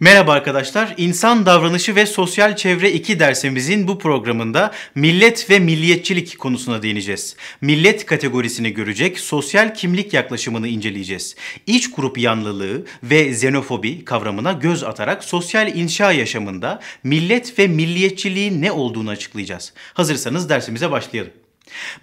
Merhaba arkadaşlar. İnsan Davranışı ve Sosyal Çevre 2 dersimizin bu programında millet ve milliyetçilik konusuna değineceğiz. Millet kategorisini görecek sosyal kimlik yaklaşımını inceleyeceğiz. İç grup yanlılığı ve xenofobi kavramına göz atarak sosyal inşa yaşamında millet ve milliyetçiliğin ne olduğunu açıklayacağız. Hazırsanız dersimize başlayalım.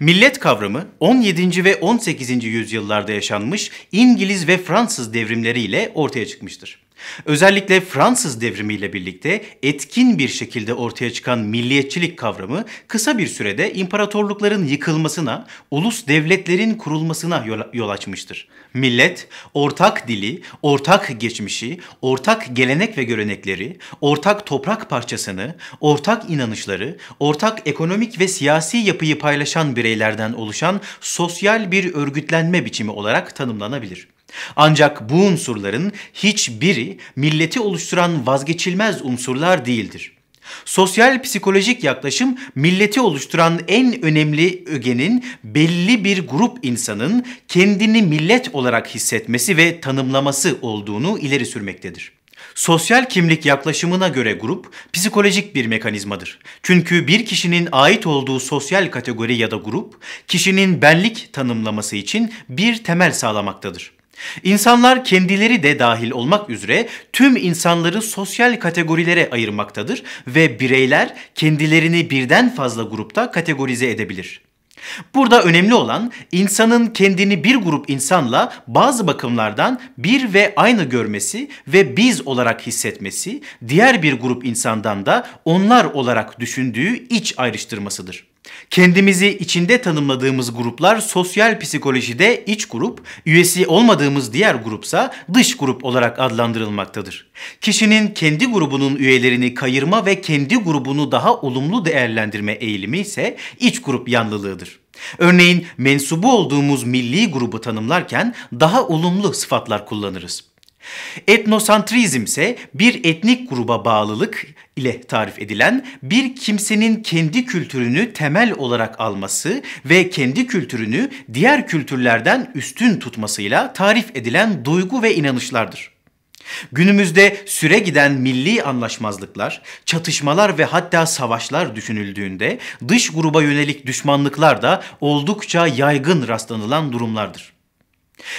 Millet kavramı 17. ve 18. yüzyıllarda yaşanmış İngiliz ve Fransız devrimleriyle ortaya çıkmıştır. Özellikle Fransız devrimiyle birlikte etkin bir şekilde ortaya çıkan milliyetçilik kavramı kısa bir sürede imparatorlukların yıkılmasına, ulus devletlerin kurulmasına yol açmıştır. Millet, ortak dili, ortak geçmişi, ortak gelenek ve görenekleri, ortak toprak parçasını, ortak inanışları, ortak ekonomik ve siyasi yapıyı paylaşan bireylerden oluşan sosyal bir örgütlenme biçimi olarak tanımlanabilir. Ancak bu unsurların hiçbiri milleti oluşturan vazgeçilmez unsurlar değildir. Sosyal psikolojik yaklaşım milleti oluşturan en önemli ögenin belli bir grup insanın kendini millet olarak hissetmesi ve tanımlaması olduğunu ileri sürmektedir. Sosyal kimlik yaklaşımına göre grup psikolojik bir mekanizmadır. Çünkü bir kişinin ait olduğu sosyal kategori ya da grup kişinin benlik tanımlaması için bir temel sağlamaktadır. İnsanlar kendileri de dahil olmak üzere tüm insanları sosyal kategorilere ayırmaktadır ve bireyler kendilerini birden fazla grupta kategorize edebilir. Burada önemli olan insanın kendini bir grup insanla bazı bakımlardan bir ve aynı görmesi ve biz olarak hissetmesi, diğer bir grup insandan da onlar olarak düşündüğü iç ayrıştırmasıdır. Kendimizi içinde tanımladığımız gruplar sosyal psikolojide iç grup, üyesi olmadığımız diğer grupsa dış grup olarak adlandırılmaktadır. Kişinin kendi grubunun üyelerini kayırma ve kendi grubunu daha olumlu değerlendirme eğilimi ise iç grup yanlılığıdır. Örneğin mensubu olduğumuz milli grubu tanımlarken daha olumlu sıfatlar kullanırız. Etnosantrizm ise bir etnik gruba bağlılık ile tarif edilen bir kimsenin kendi kültürünü temel olarak alması ve kendi kültürünü diğer kültürlerden üstün tutmasıyla tarif edilen duygu ve inanışlardır. Günümüzde süre giden milli anlaşmazlıklar, çatışmalar ve hatta savaşlar düşünüldüğünde dış gruba yönelik düşmanlıklar da oldukça yaygın rastlanılan durumlardır.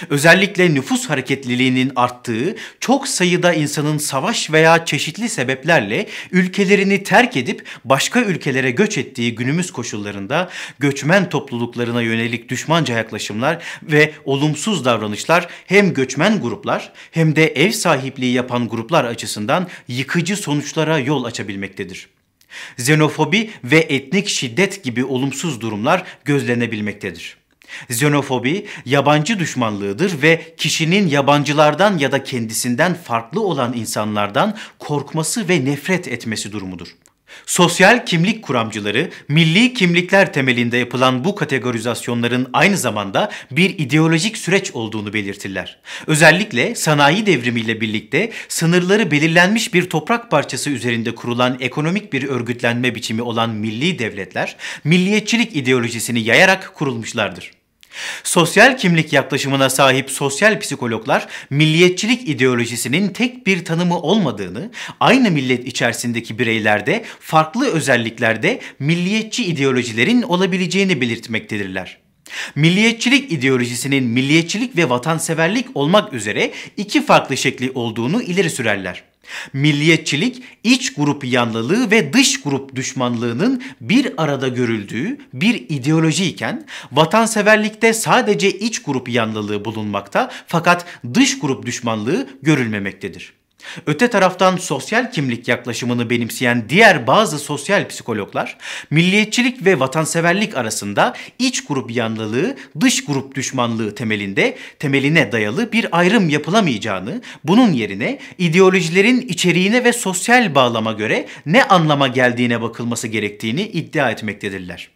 Özellikle nüfus hareketliliğinin arttığı, çok sayıda insanın savaş veya çeşitli sebeplerle ülkelerini terk edip başka ülkelere göç ettiği günümüz koşullarında göçmen topluluklarına yönelik düşmanca yaklaşımlar ve olumsuz davranışlar hem göçmen gruplar hem de ev sahipliği yapan gruplar açısından yıkıcı sonuçlara yol açabilmektedir. Xenofobi ve etnik şiddet gibi olumsuz durumlar gözlenebilmektedir. Xenofobi yabancı düşmanlığıdır ve kişinin yabancılardan ya da kendisinden farklı olan insanlardan korkması ve nefret etmesi durumudur. Sosyal kimlik kuramcıları, milli kimlikler temelinde yapılan bu kategorizasyonların aynı zamanda bir ideolojik süreç olduğunu belirtirler. Özellikle sanayi devrimiyle birlikte sınırları belirlenmiş bir toprak parçası üzerinde kurulan ekonomik bir örgütlenme biçimi olan milli devletler, milliyetçilik ideolojisini yayarak kurulmuşlardır. Sosyal kimlik yaklaşımına sahip sosyal psikologlar milliyetçilik ideolojisinin tek bir tanımı olmadığını, aynı millet içerisindeki bireylerde farklı özelliklerde milliyetçi ideolojilerin olabileceğini belirtmektedirler. Milliyetçilik ideolojisinin milliyetçilik ve vatanseverlik olmak üzere iki farklı şekli olduğunu ileri sürerler. Milliyetçilik iç grup yanlılığı ve dış grup düşmanlığının bir arada görüldüğü bir ideolojiyken vatanseverlikte sadece iç grup yanlılığı bulunmakta fakat dış grup düşmanlığı görülmemektedir. Öte taraftan sosyal kimlik yaklaşımını benimseyen diğer bazı sosyal psikologlar, milliyetçilik ve vatanseverlik arasında iç grup yanlılığı, dış grup düşmanlığı temelinde temeline dayalı bir ayrım yapılamayacağını, bunun yerine ideolojilerin içeriğine ve sosyal bağlama göre ne anlama geldiğine bakılması gerektiğini iddia etmektedirler.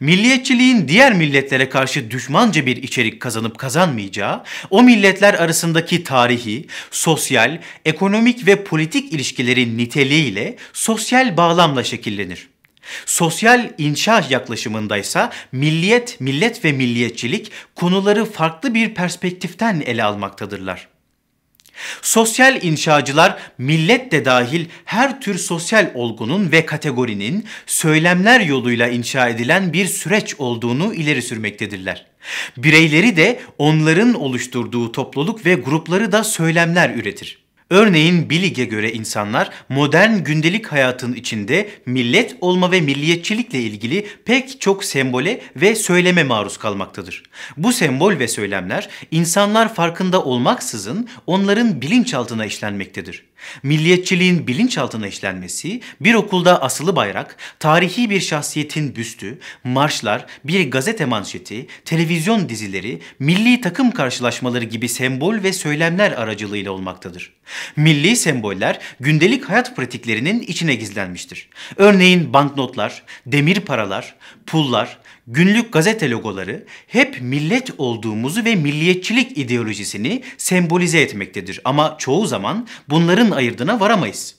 Milliyetçiliğin diğer milletlere karşı düşmanca bir içerik kazanıp kazanmayacağı, o milletler arasındaki tarihi, sosyal, ekonomik ve politik ilişkilerin niteliğiyle sosyal bağlamla şekillenir. Sosyal inşa yaklaşımındaysa milliyet, millet ve milliyetçilik konuları farklı bir perspektiften ele almaktadırlar. Sosyal inşacılar millet de dahil her tür sosyal olgunun ve kategorinin söylemler yoluyla inşa edilen bir süreç olduğunu ileri sürmektedirler. Bireyleri de onların oluşturduğu topluluk ve grupları da söylemler üretir. Örneğin Billig'e göre insanlar modern gündelik hayatın içinde millet olma ve milliyetçilikle ilgili pek çok sembole ve söyleme maruz kalmaktadır. Bu sembol ve söylemler insanlar farkında olmaksızın onların bilinçaltına işlenmektedir. Milliyetçiliğin bilinçaltına işlenmesi, bir okulda asılı bayrak, tarihi bir şahsiyetin büstü, marşlar, bir gazete manşeti, televizyon dizileri, milli takım karşılaşmaları gibi sembol ve söylemler aracılığıyla olmaktadır. Milli semboller gündelik hayat pratiklerinin içine gizlenmiştir. Örneğin banknotlar, demir paralar, pullar, günlük gazete logoları hep millet olduğumuzu ve milliyetçilik ideolojisini sembolize etmektedir ama çoğu zaman bunların ayırdına varamayız.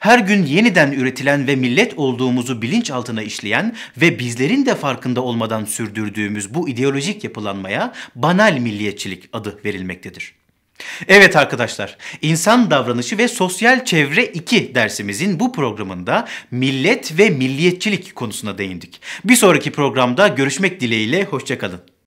Her gün yeniden üretilen ve millet olduğumuzu bilinçaltına işleyen ve bizlerin de farkında olmadan sürdürdüğümüz bu ideolojik yapılanmaya banal milliyetçilik adı verilmektedir. Evet arkadaşlar, insan davranışı ve sosyal çevre 2 dersimizin bu programında millet ve milliyetçilik konusuna değindik. Bir sonraki programda görüşmek dileğiyle, hoşçakalın.